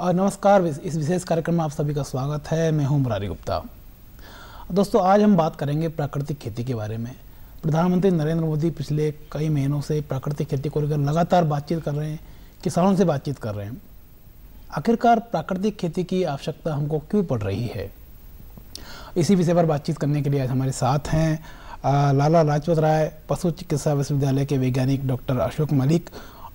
और नमस्कार इस विशेष कार्यक्रम में आप सभी का स्वागत है मैं हूं मुरारी गुप्ता दोस्तों आज हम बात करेंगे प्राकृतिक खेती के बारे में प्रधानमंत्री नरेंद्र मोदी पिछले कई महीनों से प्राकृतिक खेती को लेकर लगातार बातचीत कर रहे हैं किसानों से बातचीत कर रहे हैं आखिरकार प्राकृतिक खेती की आवश्यकता हमको क्यों पड़ रही है इसी विषय पर बातचीत करने के लिए आज हमारे साथ हैं लाला लाजपत राय पशु चिकित्सा विश्वविद्यालय के वैज्ञानिक डॉक्टर अशोक मलिक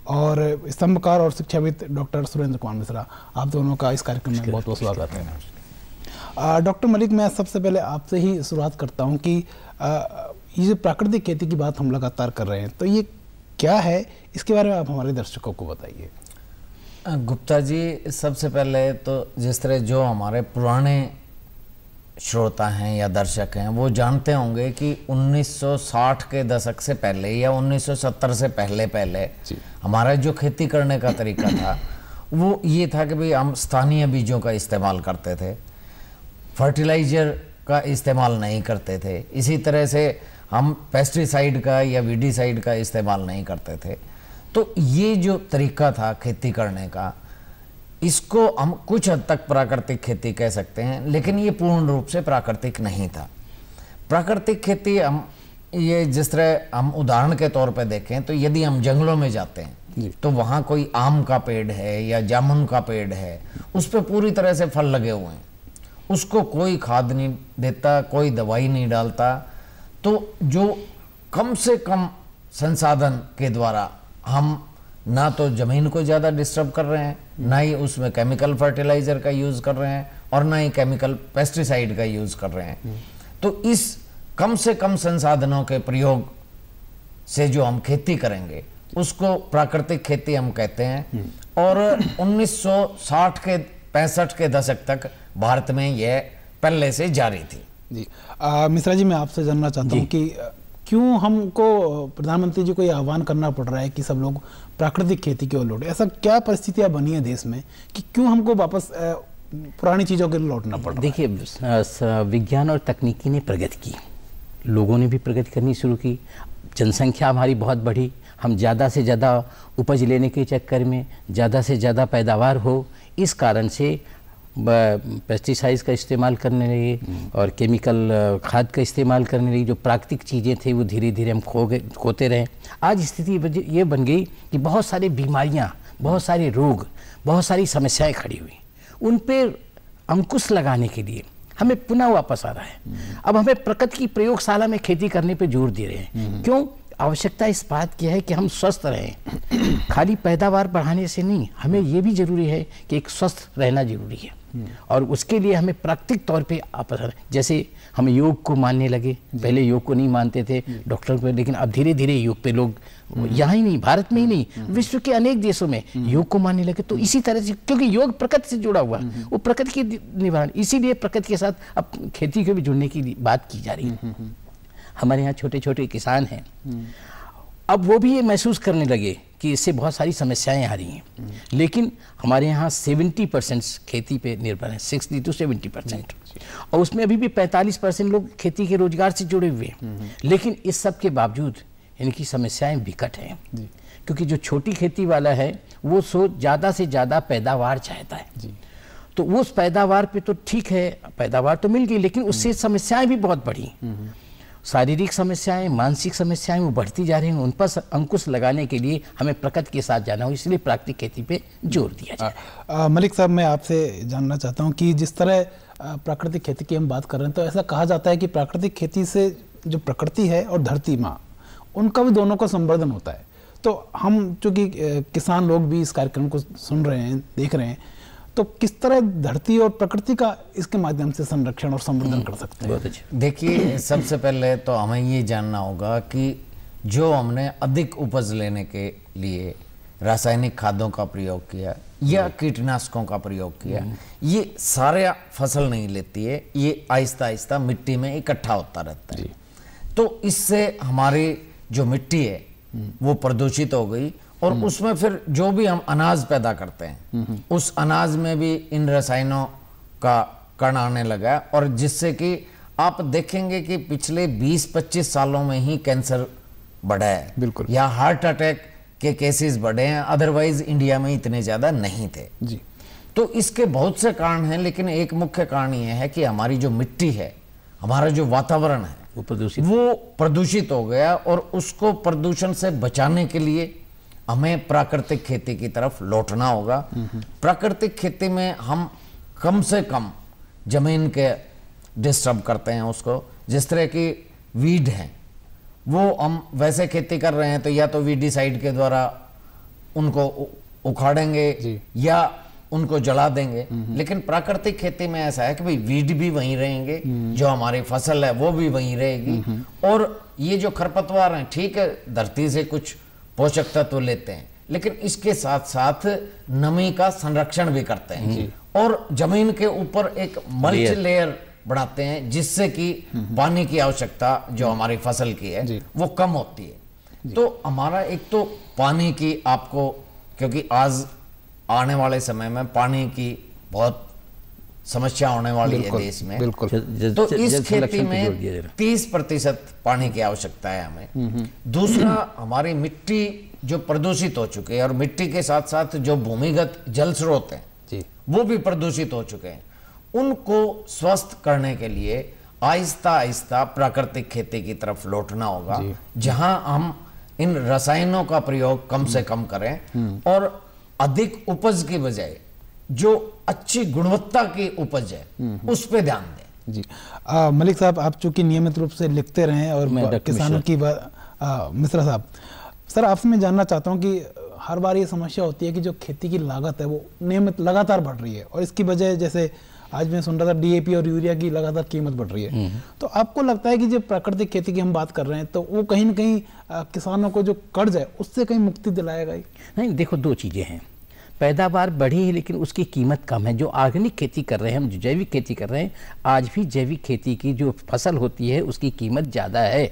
और स्तंभकार और शिक्षाविद डॉक्टर सुरेंद्र कुमार मिश्रा आप दोनों का इस कार्यक्रम में बहुत बहुत स्वागत है डॉक्टर मलिक मैं सबसे पहले आपसे ही शुरुआत करता हूँ कि ये जो प्राकृतिक खेती की बात हम लगातार कर रहे हैं तो ये क्या है इसके बारे में आप हमारे दर्शकों को बताइए गुप्ता जी सबसे पहले तो जिस तरह जो हमारे पुराने श्रोता हैं या दर्शक हैं वो जानते होंगे कि 1960 के दशक से पहले या 1970 से पहले पहले हमारा जो खेती करने का तरीका था वो ये था कि भाई हम स्थानीय बीजों का इस्तेमाल करते थे फर्टिलाइज़र का इस्तेमाल नहीं करते थे इसी तरह से हम पेस्टिसाइड का या वीडीसाइड का इस्तेमाल नहीं करते थे तो ये जो तरीका था खेती करने का इसको हम कुछ हद तक प्राकृतिक खेती कह सकते हैं लेकिन ये पूर्ण रूप से प्राकृतिक नहीं था प्राकृतिक खेती हम ये जिस तरह हम उदाहरण के तौर पर देखें तो यदि हम जंगलों में जाते हैं तो वहाँ कोई आम का पेड़ है या जामुन का पेड़ है उस पर पूरी तरह से फल लगे हुए हैं उसको कोई खाद नहीं देता कोई दवाई नहीं डालता तो जो कम से कम संसाधन के द्वारा हम ना तो ज़मीन को ज़्यादा डिस्टर्ब कर रहे हैं ना ही उसमें केमिकल फर्टिलाइजर का यूज़ कर रहे हैं और ना ही केमिकल पेस्टिसाइड का यूज़ कर रहे हैं हम्म। तो इस कम से कम संसाधनों के प्रयोग से जो हम खेती करेंगे उसको प्राकृतिक खेती हम कहते हैं हम्म। और 1960 के पैंसठ के दशक तक भारत में यह पहले से जारी थी जी मिश्रा जी मैं आपसे जानना चाहता हूँ कि क्यों हमको प्रधानमंत्री जी को यह आह्वान करना पड़ रहा है कि सब लोग प्राकृतिक खेती की ओर लौटे ऐसा क्या परिस्थितियाँ बनी है देश में कि क्यों हमको वापस पुरानी चीज़ों के लौटना पड़ रहा देखिए विज्ञान और तकनीकी ने प्रगति की लोगों ने भी प्रगति करनी शुरू की जनसंख्या हमारी बहुत बढ़ी हम ज़्यादा से ज़्यादा उपज लेने के चक्कर में ज़्यादा से ज़्यादा पैदावार हो इस कारण से पेस्टिसाइड्स का इस्तेमाल करने लगे हम्म। और केमिकल खाद का इस्तेमाल करने लगे जो प्राकृतिक चीज़ें थी वो धीरे धीरे हम खो गए खोते रहे आज स्थिति ये बन गई कि बहुत सारी बीमारियाँ बहुत सारे रोग बहुत सारी समस्याएं खड़ी हुई उन पर अंकुश लगाने के लिए हमें पुनः वापस आ रहा है हम्म। अब हमें प्रकृति की प्रयोगशाला में खेती करने पर जोर दे रहे हैं हम्म। क्यों आवश्यकता इस बात की है कि हम स्वस्थ रहें खाली पैदावार बढ़ाने से नहीं हमें ये भी जरूरी है कि एक स्वस्थ रहना जरूरी है और उसके लिए हमें प्राकृतिक तौर पे आपस जैसे हम योग को मानने लगे पहले योग को नहीं मानते थे डॉक्टर को लेकिन अब धीरे धीरे योग पे लोग हम्म। यहाँ ही नहीं भारत में ही नहीं हम्म। विश्व के अनेक देशों में हम्म। योग को मानने लगे तो इसी तरह से क्योंकि योग प्रकृति से जुड़ा हुआ वो प्रकृति के निवारण इसीलिए प्रकृति के साथ अब खेती को भी जुड़ने की बात की जा रही है हमारे यहाँ छोटे छोटे किसान हैं अब वो भी ये महसूस करने लगे कि इससे बहुत सारी समस्याएं आ रही हैं हम्म। लेकिन हमारे यहाँ 70 परसेंट खेती पे निर्भर है सिक्सटी टू सेवेंटी परसेंट और उसमें अभी भी 45 परसेंट लोग खेती के रोजगार से जुड़े हुए हैं हम्म। लेकिन इस सब के बावजूद इनकी समस्याएं विकट हैं क्योंकि जो छोटी खेती वाला है वो सो ज़्यादा से ज़्यादा पैदावार चाहता है तो उस पैदावार पर तो ठीक है पैदावार तो मिल गई लेकिन उससे हम्म। समस्याएं भी बहुत बढ़ी शारीरिक समस्याएं मानसिक समस्याएं वो बढ़ती जा रही हैं उन पर अंकुश लगाने के लिए हमें प्रकृति के साथ जाना हो इसलिए प्राकृतिक खेती पे जोर दिया जाए मलिक साहब मैं आपसे जानना चाहता हूँ कि जिस तरह प्राकृतिक खेती की हम बात कर रहे हैं तो ऐसा कहा जाता है कि प्राकृतिक खेती से जो प्रकृति है और धरती माँ उनका भी दोनों का संवर्धन होता है तो हम चूँकि किसान लोग भी इस कार्यक्रम को सुन रहे हैं देख रहे हैं तो किस तरह धरती और प्रकृति का इसके माध्यम से संरक्षण और संवर्धन हम्म, कर सकते हैं देखिए सबसे पहले तो हमें ये जानना होगा कि जो हमने अधिक उपज लेने के लिए रासायनिक खादों का प्रयोग किया या हम्म। कीटनाशकों का प्रयोग किया हम्म। ये सारे फसल नहीं लेती है ये आहिस्ता आहिस्ता मिट्टी में इकट्ठा होता रहता है तो इससे हमारी जो मिट्टी है वो प्रदूषित हो गई और हम्म। उसमें फिर जो भी हम अनाज पैदा करते हैं हम्म, हम्म। उस अनाज में भी इन रसायनों का कण आने लगा है और जिससे कि आप देखेंगे कि पिछले 20-25 सालों में ही कैंसर बढ़ा है बिल्कुल या हार्ट अटैक के केसेस बढ़े हैं अदरवाइज इंडिया में इतने ज़्यादा नहीं थे जी तो इसके बहुत से कारण हैं लेकिन एक मुख्य कारण यह है कि हमारी जो मिट्टी है हमारा जो वातावरण है वो प्रदूषित वो प्रदूषित हो गया और उसको प्रदूषण से बचाने के लिए हमें प्राकृतिक खेती की तरफ लौटना होगा प्राकृतिक खेती में हम कम से कम जमीन के डिस्टर्ब करते हैं उसको जिस तरह की वीड हैं वो हम वैसे खेती कर रहे हैं तो या तो वीडीसाइड के द्वारा उनको उखाड़ेंगे या उनको जला देंगे हम्म, हम्म। लेकिन प्राकृतिक खेती में ऐसा है कि भाई वीड भी वहीं रहेंगे हम्म। जो हमारी फसल है वो भी वहीं रहेगी और ये जो खरपतवार हैं ठीक है धरती से कुछ पोषक तत्व तो लेते हैं लेकिन इसके साथ साथ नमी का संरक्षण भी करते हैं और जमीन के ऊपर एक मल्च लेयर बढ़ाते हैं जिससे कि पानी की आवश्यकता जो हमारी फसल की है वो कम होती है तो हमारा एक तो पानी की आपको क्योंकि आज आने वाले समय में पानी की बहुत समस्या होने वाली है देश में बिल्कुल तो इस खेती में तीस प्रतिशत पानी की आवश्यकता है हमें हम्म, हम्म। दूसरा हमारी मिट्टी जो प्रदूषित हो चुकी है और मिट्टी के साथ साथ जो भूमिगत जल स्रोत हैं वो भी प्रदूषित हो चुके हैं उनको स्वस्थ करने के लिए आहिस्ता आहिस्ता प्राकृतिक खेती की तरफ लौटना होगा जहां हम इन रसायनों का प्रयोग कम से हम्म। कम करें और अधिक उपज की बजाय जो अच्छी गुणवत्ता की उपज है उस पर ध्यान दें जी आ, मलिक साहब आप चूंकि नियमित रूप से लिखते रहे और किसानों की मिश्रा साहब सर आपसे मैं जानना चाहता हूँ कि हर बार ये समस्या होती है कि जो खेती की लागत है वो नियमित लगातार बढ़ रही है और इसकी वजह जैसे आज मैं सुन रहा था डीएपी और यूरिया की लगातार कीमत बढ़ रही है तो आपको लगता है कि जो प्राकृतिक खेती की हम बात कर रहे हैं तो वो कहीं ना कहीं किसानों को जो कर्ज है उससे कहीं मुक्ति दिलाएगा नहीं देखो दो चीज़ें हैं पैदावार बढ़ी है लेकिन उसकी कीमत कम है जो ऑर्गेनिक खेती कर रहे हैं हम जो जैविक खेती कर रहे हैं आज भी जैविक खेती की जो फसल होती है उसकी कीमत ज़्यादा है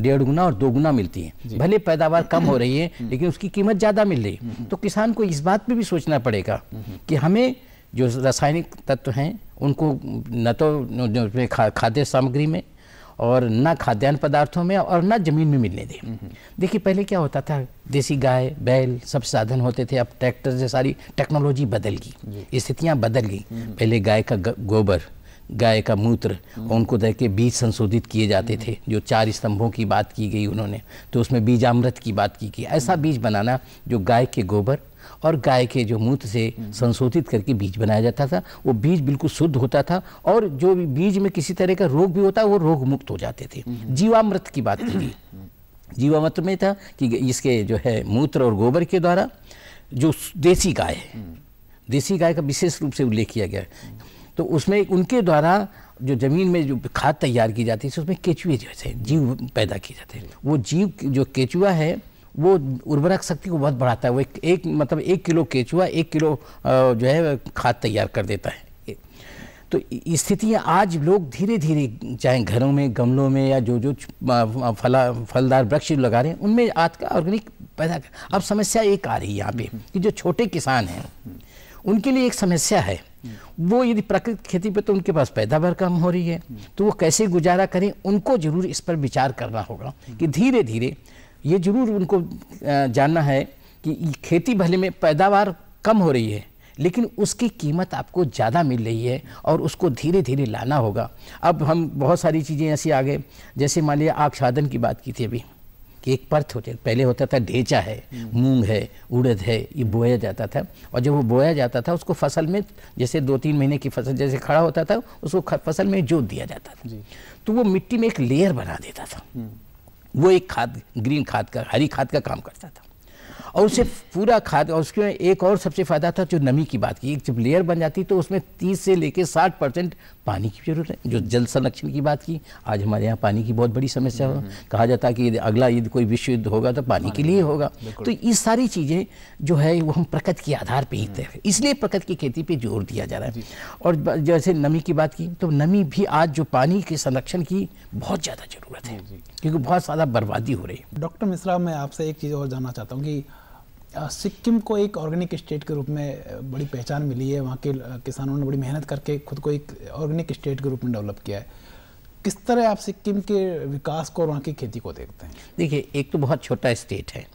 डेढ़ गुना और दो गुना मिलती है भले पैदावार कम हो रही है हम्म। लेकिन उसकी कीमत ज़्यादा मिल रही है हम्म। तो किसान को इस बात पर भी सोचना पड़ेगा हम्म। कि हमें जो रासायनिक तत्व हैं उनको न तो खाद्य सामग्री में और न खाद्यान्न पदार्थों में और न ज़मीन में मिलने दें हम्म, हम्म। देखिए पहले क्या होता था देसी गाय बैल सब साधन होते थे अब ट्रैक्टर से सारी टेक्नोलॉजी बदल गई स्थितियाँ बदल गई हम्म, पहले गाय का गोबर गाय का मूत्र उनको दे के बीज संशोधित किए जाते थे जो चार स्तंभों की बात की गई उन्होंने तो उसमें बीजामृत की बात की गई ऐसा बीज बनाना जो गाय के गोबर और गाय के जो मूत्र से संशोधित करके बीज बनाया जाता था वो बीज बिल्कुल शुद्ध होता था और जो बीज में किसी तरह का रोग भी होता वो रोग मुक्त हो जाते थे जीवामृत की बात की जीवामृत में था कि इसके जो है मूत्र और गोबर के द्वारा जो देसी गाय है देसी गाय का विशेष रूप से उल्लेख किया गया तो उसमें उनके द्वारा जो ज़मीन में जो खाद तैयार की जाती है उसमें केचुए जैसे जीव पैदा किए जाते हैं वो जीव जो केचुआ है वो उर्वरक शक्ति को बहुत बढ़ाता है वो एक, एक मतलब एक किलो केचुआ एक किलो जो है खाद तैयार कर देता है तो स्थितियाँ आज लोग धीरे धीरे चाहे घरों में गमलों में या जो जो फला फलदार वृक्ष लगा रहे हैं उनमें आज का ऑर्गेनिक पैदा कर अब समस्या एक आ रही है यहाँ पे हम्म, हम्म। कि जो छोटे किसान हैं उनके लिए एक समस्या है हम्म। वो यदि प्राकृतिक खेती पे तो उनके पास पैदावार कम हो रही है तो वो कैसे गुजारा करें उनको जरूर इस पर विचार करना होगा कि धीरे धीरे ये जरूर उनको जानना है कि खेती भले में पैदावार कम हो रही है लेकिन उसकी कीमत आपको ज़्यादा मिल रही है और उसको धीरे धीरे लाना होगा अब हम बहुत सारी चीज़ें ऐसी आ गए जैसे मान लिया आग साधन की बात की थी अभी कि एक पर्थ होते पहले होता था ढेचा है हम्म। मूंग है उड़द है ये बोया जाता था और जब वो बोया जाता था उसको फसल में जैसे दो तीन महीने की फसल जैसे खड़ा होता था उसको फसल में जोत दिया जाता था तो वो मिट्टी में एक लेयर बना देता था हम्म। वो एक खाद ग्रीन खाद का हरी खाद का काम करता था और उसे पूरा खाद और उसके एक और सबसे फ़ायदा था जो नमी की बात की एक जब लेयर बन जाती तो उसमें तीस से लेकर साठ परसेंट पानी की जरूरत है जो जल संरक्षण की बात की आज हमारे यहाँ पानी की बहुत बड़ी समस्या हो हम्म, हम्म। कहा जाता है कि अगला युद्ध कोई विश्व युद्ध होगा तो पानी के लिए होगा तो ये सारी चीज़ें जो है वो हम प्रकृति के आधार पर ही तय इसलिए प्रकृति की खेती पर जोर दिया जा रहा है और जैसे नमी की बात की तो नमी भी आज जो पानी के संरक्षण की बहुत ज़्यादा ज़रूरत है क्योंकि बहुत ज़्यादा बर्बादी हो रही है डॉक्टर मिश्रा मैं आपसे एक चीज़ और जानना चाहता हूँ कि सिक्किम को एक ऑर्गेनिक स्टेट के रूप में बड़ी पहचान मिली है वहाँ के किसानों ने बड़ी मेहनत करके खुद को एक ऑर्गेनिक स्टेट के रूप में डेवलप किया है किस तरह आप सिक्किम के विकास को और वहाँ की खेती को देखते हैं देखिए एक तो बहुत छोटा स्टेट है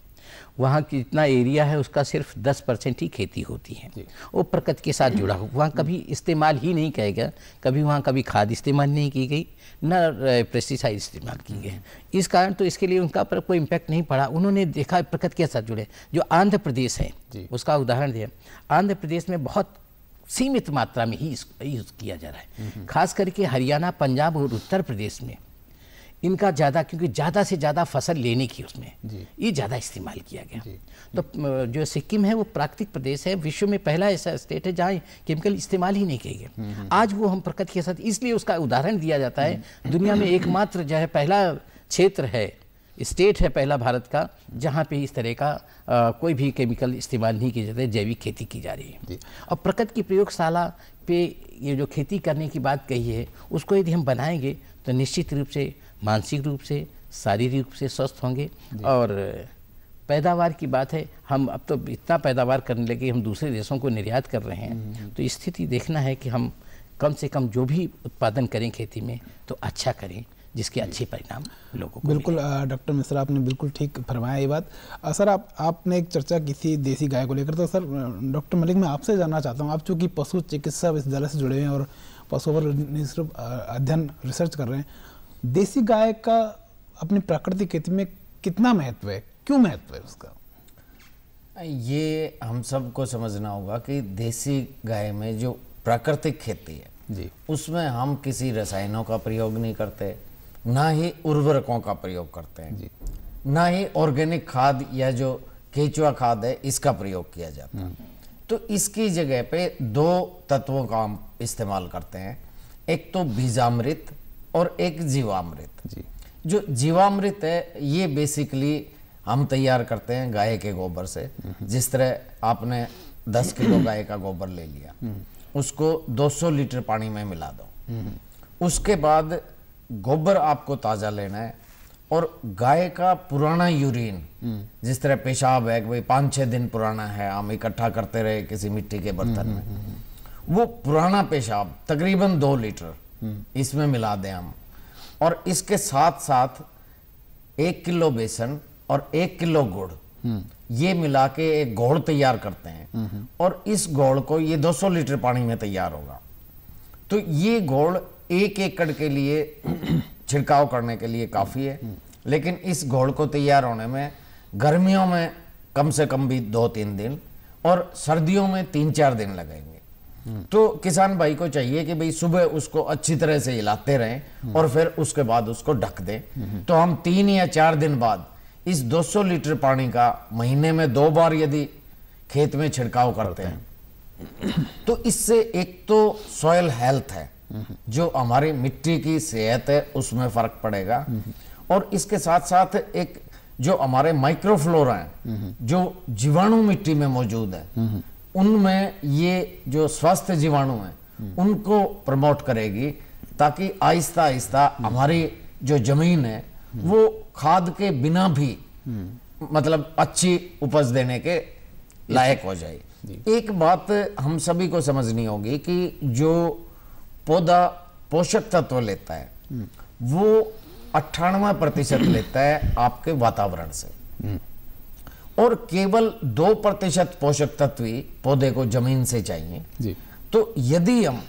वहाँ की जितना एरिया है उसका सिर्फ 10 परसेंट ही खेती होती है वो प्रकृति के साथ जुड़ा हो वहाँ कभी इस्तेमाल ही नहीं किया गया कभी वहाँ कभी खाद इस्तेमाल नहीं की गई न पेस्टिसाइड इस्तेमाल की गए हम्म। इस कारण तो इसके लिए उनका पर कोई इम्पैक्ट नहीं पड़ा उन्होंने देखा प्रकृति के साथ जुड़े जो आंध्र प्रदेश है उसका उदाहरण दिया आंध्र प्रदेश में बहुत सीमित मात्रा में ही यूज़ किया जा रहा है हम्म, हम्म। खास करके हरियाणा पंजाब और उत्तर प्रदेश में इनका ज़्यादा क्योंकि ज़्यादा से ज़्यादा फसल लेने की उसमें ये ज़्यादा इस्तेमाल किया गया तो जो सिक्किम है वो प्राकृतिक प्रदेश है विश्व में पहला ऐसा स्टेट है जहाँ केमिकल इस्तेमाल ही नहीं किए गए हम्म, हम्म। आज वो हम प्रकृति के साथ इसलिए उसका उदाहरण दिया जाता है हम्म। दुनिया में एकमात्र जो है पहला क्षेत्र है स्टेट है पहला भारत का जहाँ पे इस तरह का आ, कोई भी केमिकल इस्तेमाल नहीं किया जाता है जैविक खेती की जा रही है और प्रकृति की प्रयोगशाला पे ये जो खेती करने की बात कही है उसको यदि हम बनाएंगे तो निश्चित रूप से मानसिक रूप से शारीरिक रूप से स्वस्थ होंगे और पैदावार की बात है हम अब तो इतना पैदावार करने लगे हम दूसरे देशों को निर्यात कर रहे हैं हम्म, हम्म। तो स्थिति देखना है कि हम कम से कम जो भी उत्पादन करें खेती में तो अच्छा करें जिसके अच्छे परिणाम लोगों को बिल्कुल डॉक्टर मिश्रा आपने बिल्कुल ठीक फरमाया ये बात सर आप आपने एक चर्चा की थी देसी गाय को लेकर तो सर डॉक्टर मलिक मैं आपसे जानना चाहता हूँ आप चूँकि पशु चिकित्सा विश्वविद्यालय से जुड़े हुए हैं और पशु पर अध्ययन रिसर्च कर रहे हैं देसी गाय का अपनी प्राकृतिक खेती में कितना महत्व है क्यों महत्व है उसका ये हम सबको समझना होगा कि देसी गाय में जो प्राकृतिक खेती है जी उसमें हम किसी रसायनों का प्रयोग नहीं करते ना ही उर्वरकों का प्रयोग करते हैं जी ना ही ऑर्गेनिक खाद या जो केचुआ खाद है इसका प्रयोग किया जाता है हम्म। तो इसकी जगह पे दो तत्वों का हम इस्तेमाल करते हैं एक तो बीजामृत और एक जीवामृत जी जो जीवामृत है ये बेसिकली हम तैयार करते हैं गाय के गोबर से हम्म। जिस तरह आपने 10 किलो गाय का गोबर ले लिया हम्म। उसको 200 लीटर पानी में मिला दो हम्म। उसके बाद गोबर आपको ताज़ा लेना है और गाय का पुराना यूरिन जिस तरह पेशाब है कि भाई पांच छह दिन पुराना है हम इकट्ठा करते रहे किसी मिट्टी के बर्तन में वो पुराना पेशाब तकरीबन दो लीटर इसमें मिला दें हम और इसके साथ साथ एक किलो बेसन और एक किलो गुड़ ये मिला के एक घोड़ तैयार करते हैं और इस घोड़ को ये 200 लीटर पानी में तैयार होगा तो ये घोड़ एक एकड़ के लिए छिड़काव करने के लिए काफ़ी है लेकिन इस घोड़ को तैयार होने में गर्मियों में कम से कम भी दो तीन दिन और सर्दियों में तीन चार दिन लगेंगे तो किसान भाई को चाहिए कि भाई सुबह उसको अच्छी तरह से हिलाते रहें और फिर उसके बाद उसको ढक दें तो हम तीन या चार दिन बाद इस 200 लीटर पानी का महीने में दो बार यदि खेत में छिड़काव करते हैं तो इससे एक तो सॉयल हेल्थ है जो हमारी मिट्टी की सेहत है उसमें फर्क पड़ेगा और इसके साथ साथ एक जो हमारे माइक्रोफ्लोरा है जो जीवाणु मिट्टी में मौजूद है उनमें ये जो स्वास्थ्य जीवाणु हैं उनको प्रमोट करेगी ताकि आहिस्ता आहिस्ता हमारी जो जमीन है वो खाद के बिना भी मतलब अच्छी उपज देने के लायक हो जाए एक बात हम सभी को समझनी होगी कि जो पौधा पोषक तत्व लेता है हम्म। वो अट्ठानवे प्रतिशत लेता है आपके वातावरण से हम्म। और केवल दो प्रतिशत पोषक तत्व पौधे को जमीन से चाहिए जी। तो यदि हम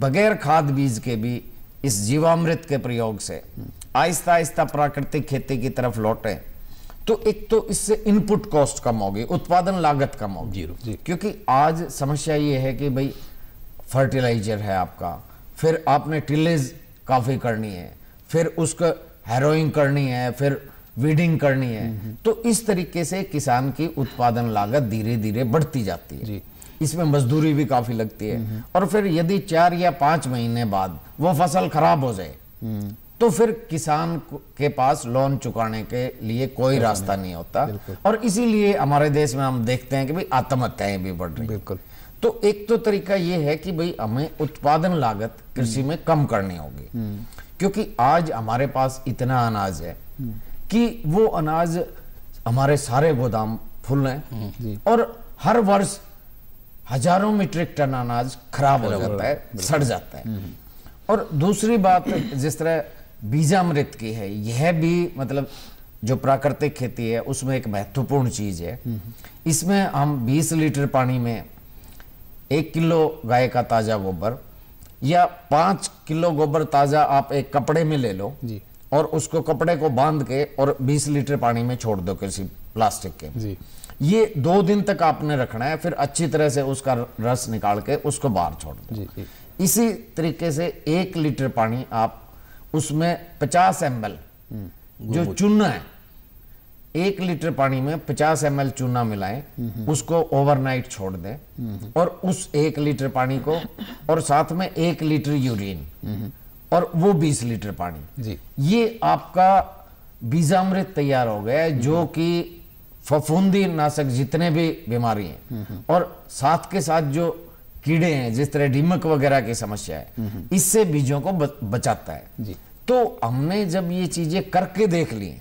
बगैर खाद बीज के भी इस जीवामृत के प्रयोग से आहिस्ता आहिस्ता प्राकृतिक खेती की तरफ लौटे तो एक तो इससे इनपुट कॉस्ट कम होगी उत्पादन लागत कम होगी जी। क्योंकि आज समस्या ये है कि भाई फर्टिलाइजर है आपका फिर आपने टिलेज काफ़ी करनी है फिर उसका हैरोइंग करनी है फिर वीडिंग करनी है हम्म, हम्म। तो इस तरीके से किसान की उत्पादन लागत धीरे धीरे बढ़ती जाती है इसमें मजदूरी भी काफी लगती है हम्म, और फिर यदि चार या पांच महीने बाद वो फसल खराब हो जाए तो फिर किसान के पास लोन चुकाने के लिए कोई रास्ता नहीं होता और इसीलिए हमारे देश में हम देखते हैं कि भाई आत्महत्याएं भी बढ़ रही बिल्कुल तो एक तो तरीका ये है कि भाई हमें उत्पादन लागत कृषि में कम करनी होगी क्योंकि आज हमारे पास इतना अनाज है कि वो अनाज हमारे सारे गोदाम फुल हैं हम्म, और हर वर्ष हजारों मीट्रिक टन अनाज खराब हो जाता है सड़ जाता है हम्म, हम्म। और दूसरी बात जिस तरह बीजामृत की है यह भी मतलब जो प्राकृतिक खेती है उसमें एक महत्वपूर्ण चीज है इसमें हम 20 लीटर पानी में एक किलो गाय का ताजा गोबर या पांच किलो गोबर ताजा आप एक कपड़े में ले लो जी और उसको कपड़े को बांध के और 20 लीटर पानी में छोड़ दो किसी प्लास्टिक के जी ये दो दिन तक आपने रखना है फिर अच्छी तरह से उसका रस निकाल के उसको बाहर छोड़ दो जी, जी। इसी तरीके से एक लीटर पानी आप उसमें 50 एम हम्म, जो चूना है एक लीटर पानी में 50 एम चूना मिलाएं उसको ओवरनाइट छोड़ दें और उस एक लीटर पानी को और साथ में एक लीटर यूरिन और वो 20 लीटर पानी जी ये आपका बीजामृत तैयार हो गया जो हम्म। कि फफूंदी नाशक जितने भी बीमारी हैं हम्म, हम्म। और साथ के साथ जो कीड़े हैं जिस तरह डिमक वगैरह की समस्या है इससे बीजों को बचाता है जी तो हमने जब ये चीजें करके देख ली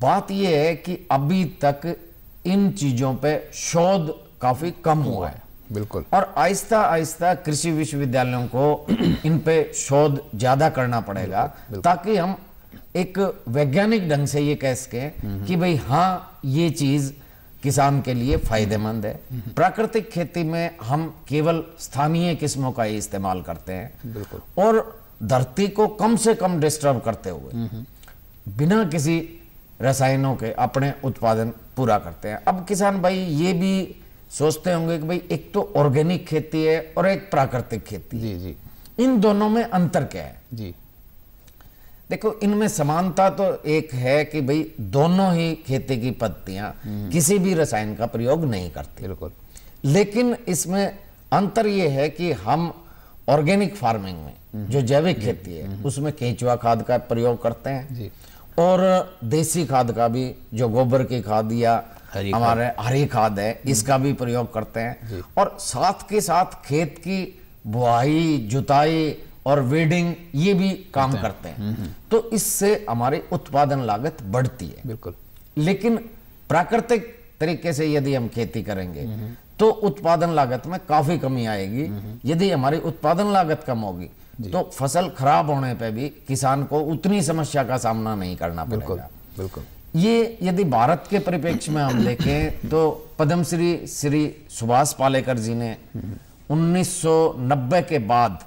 बात यह है कि अभी तक इन चीजों पे शोध काफी कम हुआ है बिल्कुल और आहिस्ता आहिस्ता कृषि विश्वविद्यालयों को इन पे शोध ज्यादा करना पड़ेगा बिल्कुल, ताकि हम एक वैज्ञानिक ढंग से ये कह सके हम्म। कि भाई हाँ ये चीज किसान के लिए फायदेमंद है हम्म। प्राकृतिक खेती में हम केवल स्थानीय किस्मों का ही इस्तेमाल करते हैं बिल्कुल और धरती को कम से कम डिस्टर्ब करते हुए हम्म, बिना किसी रसायनों के अपने उत्पादन पूरा करते हैं अब किसान भाई ये भी सोचते होंगे कि भाई एक तो ऑर्गेनिक खेती है और एक प्राकृतिक खेती जी जी इन दोनों में अंतर क्या है जी देखो इनमें समानता तो एक है कि भाई दोनों ही खेती की पत्तियां हम्म। किसी भी रसायन का प्रयोग नहीं करती बिल्कुल लेकिन इसमें अंतर यह है कि हम ऑर्गेनिक फार्मिंग में हम्म। जो जैविक खेती हम्म। है उसमें केंचुआ खाद का प्रयोग करते हैं और देसी खाद का भी जो गोबर की खाद या हमारे हरी खाद है हम्म। इसका भी प्रयोग करते हैं और साथ के साथ खेत की बुआई जुताई और वेडिंग ये भी काम करते हैं, हैं। हम्म। तो इससे हमारी उत्पादन लागत बढ़ती है बिल्कुल लेकिन प्राकृतिक तरीके से यदि हम खेती करेंगे हम्म। तो उत्पादन लागत में काफी कमी आएगी यदि हमारी उत्पादन लागत कम होगी तो फसल खराब होने पर भी किसान को उतनी समस्या का सामना नहीं करना पड़ेगा बिल्कुल बिल्कुल ये यदि भारत के परिप्रेक्ष्य में हम देखें तो पद्मश्री श्री सुभाष पालेकर जी ने 1990 के बाद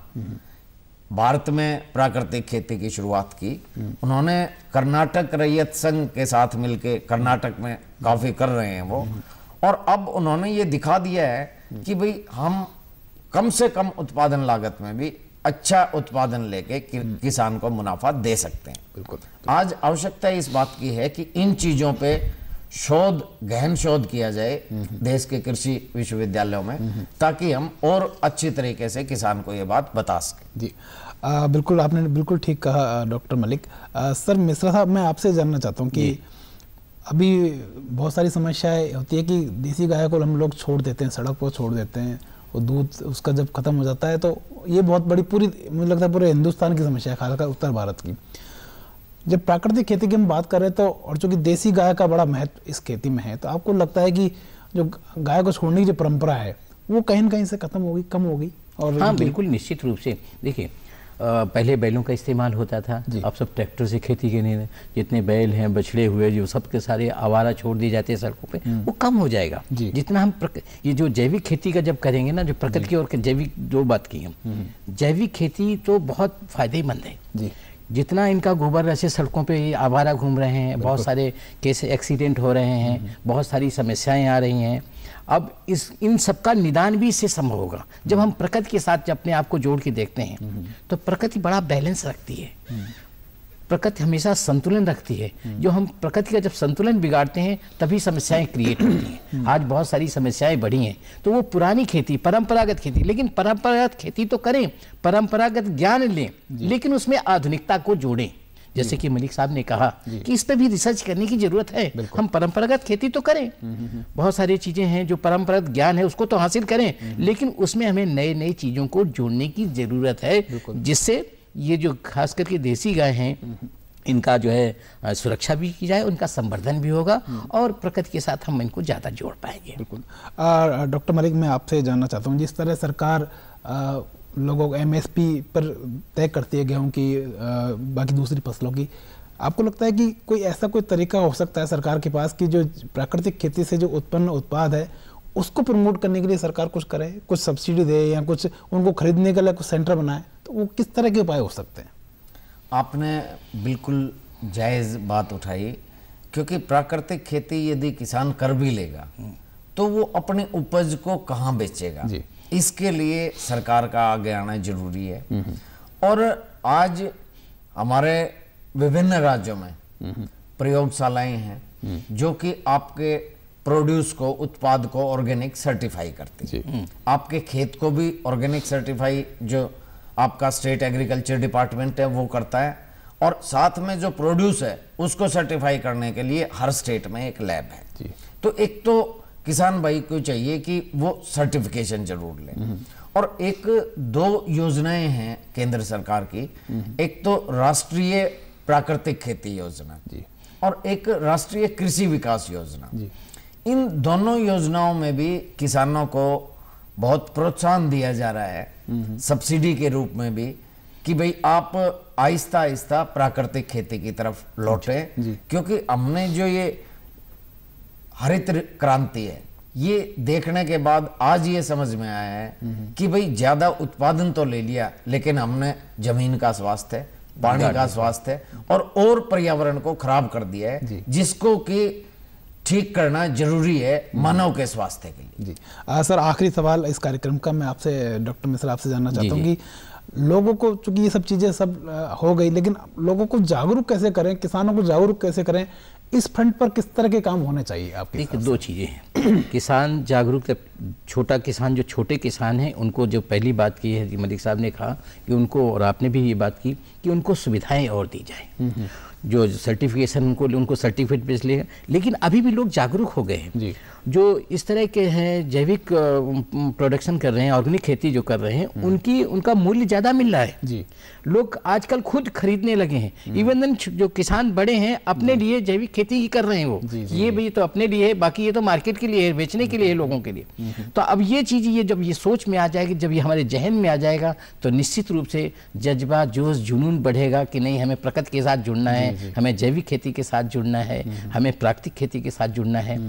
भारत में प्राकृतिक खेती की शुरुआत की उन्होंने कर्नाटक रैयत संघ के साथ मिलकर कर्नाटक में काफ़ी कर रहे हैं वो और अब उन्होंने ये दिखा दिया है कि भाई हम कम से कम उत्पादन लागत में भी अच्छा उत्पादन लेके हम्म। किसान को मुनाफा दे सकते हैं बिल्कुल आज आवश्यकता इस बात की है कि इन चीज़ों पे शोध गहन शोध किया जाए हम्म। देश के कृषि विश्वविद्यालयों में हम्म। ताकि हम और अच्छी तरीके से किसान को ये बात बता सकें जी आ, बिल्कुल आपने बिल्कुल ठीक कहा डॉक्टर मलिक आ, सर मिश्रा साहब मैं आपसे जानना चाहता हूँ कि अभी बहुत सारी समस्याएं होती है कि देसी गाय को हम लोग छोड़ देते हैं सड़क पर छोड़ देते हैं वो दूध उसका जब ख़त्म हो जाता है तो ये बहुत बड़ी पूरी मुझे लगता है पूरे हिंदुस्तान की समस्या है खासकर उत्तर भारत की जब प्राकृतिक खेती की हम बात करें तो और चूंकि देसी गाय का बड़ा महत्व इस खेती में है तो आपको लगता है कि जो गाय को छोड़ने की जो परंपरा है वो कहीं ना कहीं से खत्म होगी कम होगी और हाँ बिल्कुल निश्चित रूप से देखिए पहले बैलों का इस्तेमाल होता था अब सब ट्रैक्टर से खेती के नहीं जितने बैल हैं बछड़े हुए जो सब के सारे आवारा छोड़ दिए जाते हैं सड़कों पे हम्म। वो कम हो जाएगा जितना हम ये जो जैविक खेती का जब करेंगे ना जो प्रकृति की और जैविक जो बात की हम हम्म। जैविक खेती तो बहुत फायदेमंद है जितना इनका गोबर ऐसे सड़कों पे आवारा घूम रहे हैं बहुत सारे केस एक्सीडेंट हो रहे हैं हम्म। बहुत सारी समस्याएं आ रही हैं अब इस इन सबका निदान भी इससे संभव होगा जब हम प्रकृति के साथ अपने आप को जोड़ के देखते हैं हम्म। तो प्रकृति बड़ा बैलेंस रखती है हम्म। प्रकृति हमेशा संतुलन रखती है हम्म। जो हम प्रकृति का जब संतुलन बिगाड़ते हैं तभी समस्याएं क्रिएट होती हैं आज बहुत सारी समस्याएं बढ़ी हैं तो वो पुरानी खेती परंपरागत खेती लेकिन परंपरागत खेती तो करें परंपरागत ज्ञान लें लेकिन उसमें आधुनिकता को जोड़ें जैसे हम्म। कि मलिक साहब ने कहा कि इस पर भी रिसर्च करने की ज़रूरत है हम परंपरागत खेती तो करें हम्म, हम्म, बहुत सारी चीज़ें हैं जो परंपरागत ज्ञान है उसको तो हासिल करें लेकिन उसमें हमें नए नई चीज़ों को जोड़ने की ज़रूरत है जिससे ये जो खास करके देसी गाय हैं इनका जो है सुरक्षा भी की जाए उनका संवर्धन भी होगा और प्रकृति के साथ हम इनको ज़्यादा जोड़ पाएंगे बिल्कुल डॉक्टर मलिक मैं आपसे जानना चाहता हूँ जिस तरह सरकार आ, लोगों को एम पर तय करती है गेहूँ की आ, बाकी दूसरी फसलों की आपको लगता है कि कोई ऐसा कोई तरीका हो सकता है सरकार के पास कि जो प्राकृतिक खेती से जो उत्पन्न उत्पाद है उसको प्रमोट करने के लिए सरकार कुछ करे कुछ सब्सिडी दे या कुछ उनको खरीदने के लिए कुछ सेंटर बनाए तो वो किस तरह के उपाय हो सकते हैं आपने बिल्कुल जायज़ बात उठाई क्योंकि प्राकृतिक खेती यदि किसान कर भी लेगा तो वो अपनी उपज को कहाँ बेचेगा जी इसके लिए सरकार का आगे आना जरूरी है और आज हमारे विभिन्न राज्यों में प्रयोगशालाएं हैं जो कि आपके प्रोड्यूस को उत्पाद को ऑर्गेनिक सर्टिफाई करती है आपके खेत को भी ऑर्गेनिक सर्टिफाई जो आपका स्टेट एग्रीकल्चर डिपार्टमेंट है वो करता है और साथ में जो प्रोड्यूस है उसको सर्टिफाई करने के लिए हर स्टेट में एक लैब है तो एक तो किसान भाई को चाहिए कि वो सर्टिफिकेशन जरूर लें और एक दो योजनाएं हैं केंद्र सरकार की एक तो राष्ट्रीय प्राकृतिक खेती योजना और एक राष्ट्रीय कृषि विकास योजना इन दोनों योजनाओं में भी किसानों को बहुत प्रोत्साहन दिया जा रहा है सब्सिडी के रूप में भी कि भाई आप आहिस्ता आहिस्ता प्राकृतिक खेती की तरफ लौटे क्योंकि हमने जो ये हरित क्रांति है ये देखने के बाद आज ये समझ में आया है कि भाई ज़्यादा उत्पादन तो ले लिया लेकिन हमने ज़मीन का स्वास्थ्य पानी का स्वास्थ्य और और पर्यावरण को खराब कर दिया है जिसको कि ठीक करना जरूरी है मानव के स्वास्थ्य के लिए जी आ, सर आखिरी सवाल इस कार्यक्रम का मैं आपसे डॉक्टर मिश्रा आपसे जानना चाहता हूँ कि लोगों को चूंकि ये सब चीज़ें सब हो गई लेकिन लोगों को जागरूक कैसे करें किसानों को जागरूक कैसे करें इस फ्रंट पर किस तरह के काम होने चाहिए आपके देखिए दो चीज़ें हैं किसान जागरूक छोटा किसान जो छोटे किसान हैं उनको जो पहली बात की है मलिक साहब ने कहा कि उनको और आपने भी ये बात की कि उनको सुविधाएं और दी जाए हम्म, हम्म। जो सर्टिफिकेशन उनको उनको सर्टिफिकेट बेच लिया लेकिन अभी भी लोग जागरूक हो गए हैं जो इस तरह के हैं जैविक प्रोडक्शन कर रहे हैं ऑर्गेनिक खेती जो कर रहे हैं हम्म। उनकी उनका मूल्य ज़्यादा मिल रहा है जी लोग आजकल खुद खरीदने लगे हैं इवन हम्म। दिन जो किसान बड़े हैं अपने हम्म। लिए जैविक खेती ही कर रहे हैं वो जी, ये भी तो अपने लिए है बाकी ये तो मार्केट के लिए है बेचने के लिए है लोगों के लिए तो अब ये चीज़ ये जब ये सोच में आ जाएगी जब ये हमारे जहन में आ जाएगा तो निश्चित रूप से जज्बा जोश जुनून बढ़ेगा कि नहीं हमें प्रकृति के साथ जुड़ना है है हमें हम्म, हम्म, हम्म। जैविक खेती के साथ जुड़ना है हमें प्राकृतिक खेती के साथ जुड़ना है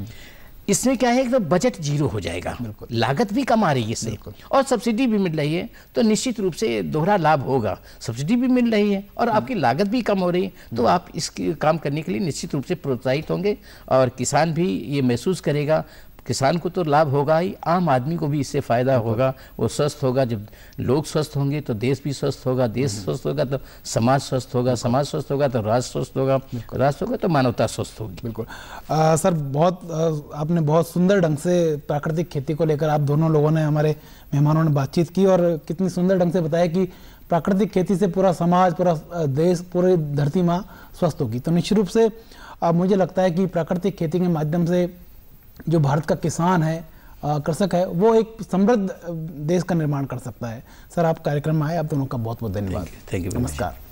इसमें क्या है कि तो बजट जीरो हो जाएगा लागत भी कम आ रही है इससे और सब्सिडी भी मिल रही है तो निश्चित रूप से दोहरा लाभ होगा सब्सिडी भी मिल रही है और आपकी लागत भी कम हो रही है तो आप इसकी काम करने के लिए निश्चित रूप से प्रोत्साहित होंगे और किसान भी ये महसूस करेगा किसान को तो लाभ होगा ही आम आदमी को भी इससे फ़ायदा होगा वो स्वस्थ होगा जब लोग स्वस्थ होंगे तो देश भी स्वस्थ होगा देश हम्म। स्वस्थ होगा तो समाज स्वस्थ होगा समाज स्वस्थ होगा तो राष्ट्र स्वस्थ होगा राष्ट्र होगा तो मानवता स्वस्थ होगी बिल्कुल सर बहुत आपने बहुत सुंदर ढंग से प्राकृतिक खेती को लेकर आप दोनों लोगों ने हमारे मेहमानों ने बातचीत की और कितनी सुंदर ढंग से बताया कि प्राकृतिक खेती से पूरा समाज पूरा देश पूरी धरती माँ स्वस्थ होगी तो निश्चित रूप से अब मुझे लगता है कि प्राकृतिक खेती के माध्यम से जो भारत का किसान है कृषक है वो एक समृद्ध देश का निर्माण कर सकता है सर आप कार्यक्रम में आए आप दोनों का बहुत बहुत धन्यवाद थैंक यू नमस्कार